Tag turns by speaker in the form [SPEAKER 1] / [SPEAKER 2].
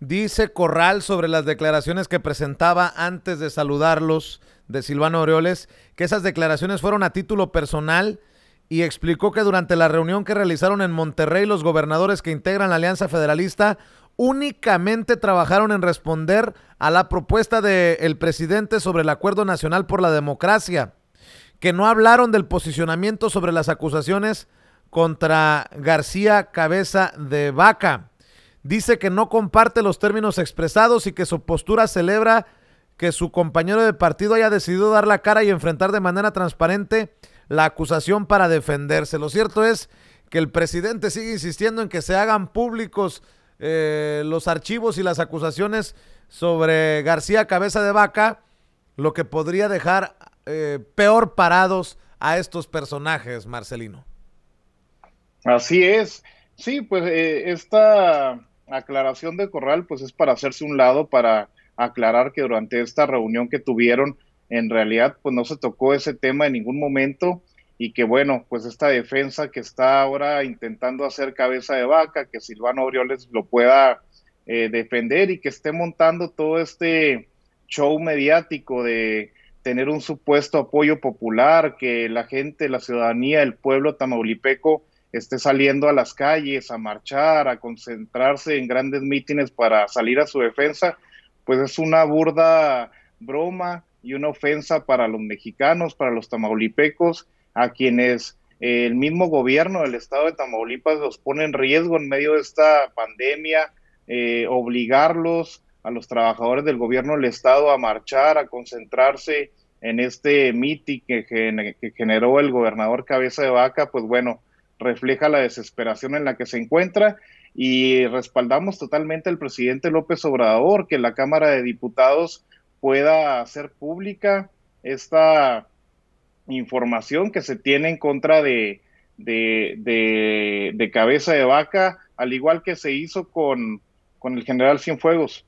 [SPEAKER 1] Dice Corral sobre las declaraciones que presentaba antes de saludarlos de Silvano Aureoles, que esas declaraciones fueron a título personal y explicó que durante la reunión que realizaron en Monterrey los gobernadores que integran la Alianza Federalista únicamente trabajaron en responder a la propuesta del presidente sobre el Acuerdo Nacional por la Democracia, que no hablaron del posicionamiento sobre las acusaciones contra García Cabeza de Vaca dice que no comparte los términos expresados y que su postura celebra que su compañero de partido haya decidido dar la cara y enfrentar de manera transparente la acusación para defenderse. Lo cierto es que el presidente sigue insistiendo en que se hagan públicos eh, los archivos y las acusaciones sobre García Cabeza de Vaca, lo que podría dejar eh, peor parados a estos personajes, Marcelino.
[SPEAKER 2] Así es.
[SPEAKER 1] Sí, pues está. Eh, esta aclaración de
[SPEAKER 2] Corral, pues es para hacerse un lado, para aclarar que durante esta reunión que tuvieron, en realidad, pues no se tocó ese tema en ningún momento y que bueno, pues esta defensa que está ahora intentando hacer cabeza de vaca, que Silvano Orioles lo pueda eh, defender y que esté montando todo este show mediático de tener un supuesto apoyo popular, que la gente, la ciudadanía, el pueblo tamaulipeco, esté saliendo a las calles a marchar, a concentrarse en grandes mítines para salir a su defensa, pues es una burda broma y una ofensa para los mexicanos, para los tamaulipecos, a quienes eh, el mismo gobierno del estado de Tamaulipas los pone en riesgo en medio de esta pandemia, eh, obligarlos a los trabajadores del gobierno del estado a marchar, a concentrarse en este mítin que generó el gobernador Cabeza de Vaca, pues bueno, refleja la desesperación en la que se encuentra y respaldamos totalmente al presidente López Obrador que la Cámara de Diputados pueda hacer pública esta información que se tiene en contra de, de, de cabeza de vaca, al igual que se hizo con, con el general Cienfuegos.